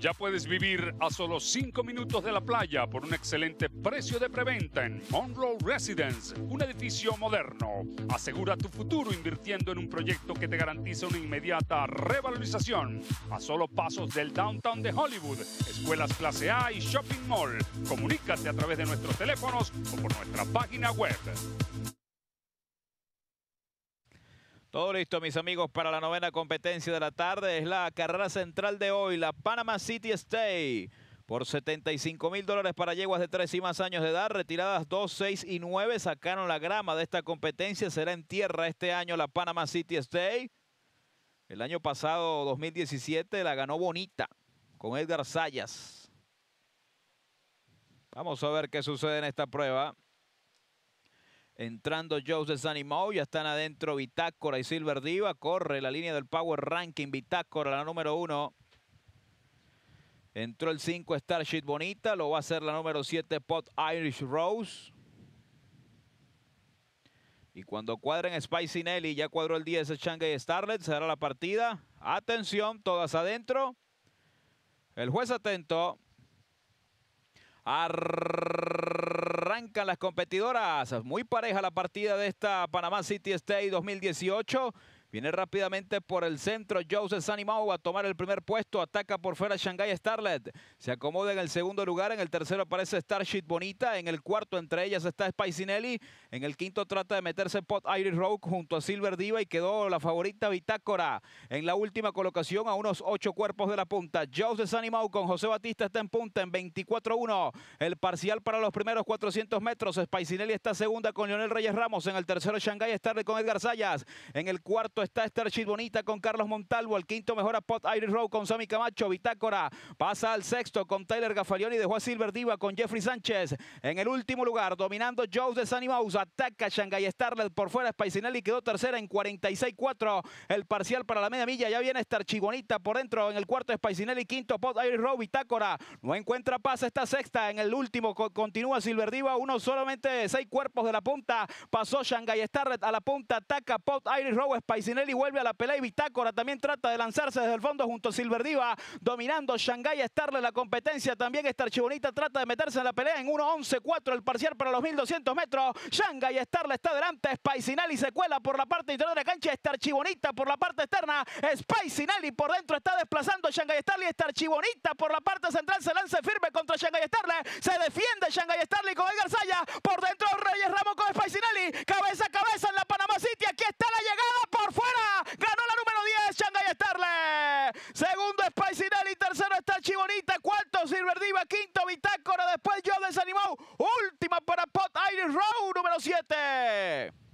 Ya puedes vivir a solo 5 minutos de la playa por un excelente precio de preventa en Monroe Residence, un edificio moderno. Asegura tu futuro invirtiendo en un proyecto que te garantiza una inmediata revalorización. A solo pasos del downtown de Hollywood, escuelas clase A y shopping mall. Comunícate a través de nuestros teléfonos o por nuestra página web. Todo listo, mis amigos, para la novena competencia de la tarde. Es la carrera central de hoy, la Panama City Stay. Por 75 mil dólares para yeguas de tres y más años de edad, retiradas 2, 6 y 9, sacaron la grama de esta competencia. Será en tierra este año la Panama City Stay. El año pasado, 2017, la ganó Bonita con Edgar Sayas. Vamos a ver qué sucede en esta prueba. Entrando Sunny desanimó, ya están adentro Bitácora y Silver Diva. Corre la línea del Power Ranking, Bitácora la número uno. Entró el 5 Starship Bonita, lo va a hacer la número 7 Pot Irish Rose. Y cuando cuadren Spicy Nelly, ya cuadró el 10 y Starlet, será la partida. Atención, todas adentro. El juez atento. Arr Arrancan las competidoras. Muy pareja la partida de esta Panamá City State 2018. Viene rápidamente por el centro. Joseph va a tomar el primer puesto. Ataca por fuera Shanghai Starlet. Se acomoda en el segundo lugar. En el tercero aparece Starship Bonita. En el cuarto entre ellas está Spicinelli. En el quinto trata de meterse Pot Iris Rogue junto a Silver Diva y quedó la favorita Bitácora. En la última colocación a unos ocho cuerpos de la punta. Joseph Sanimau con José Batista está en punta en 24-1. El parcial para los primeros 400 metros. Spicinelli está segunda con Lionel Reyes Ramos. En el tercero Shanghai Starlet con Edgar Sayas. En el cuarto está Starship Bonita con Carlos Montalvo. Al quinto mejor a Pot Iris Row con Sammy Camacho. Bitácora pasa al sexto con Tyler y Dejó a Silver Diva con Jeffrey Sánchez. En el último lugar, dominando Joe de Ataca Shanghai Starlet por fuera. Spicinelli quedó tercera en 46-4. El parcial para la media milla. Ya viene Starship Bonita por dentro. En el cuarto Spicinelli. Quinto Pot Iris Row. Bitácora no encuentra paz esta sexta. En el último continúa Silver Diva. Uno solamente seis cuerpos de la punta. Pasó Shanghai Starlet a la punta. Ataca Pot Iris Row. Spicinelli Sinelli vuelve a la pelea y Bitácora también trata de lanzarse desde el fondo junto a Diva, dominando Shanghai Starle la competencia. También esta Archibonita trata de meterse en la pelea en 1-11-4 el parcial para los 1200 metros. Shanghai Starle está delante, Spicinelli se cuela por la parte interior de la cancha, está por la parte externa, Spicinelli por dentro está desplazando Shanghai Starle, Está Archibonita por la parte central se lanza firme contra Shanghai Starle, se defiende Shanghai Starle con Edgar Saya, por dentro Reyes Ramón. quinto bitácora después yo desanimado. Última para Pot Iron Row número 7.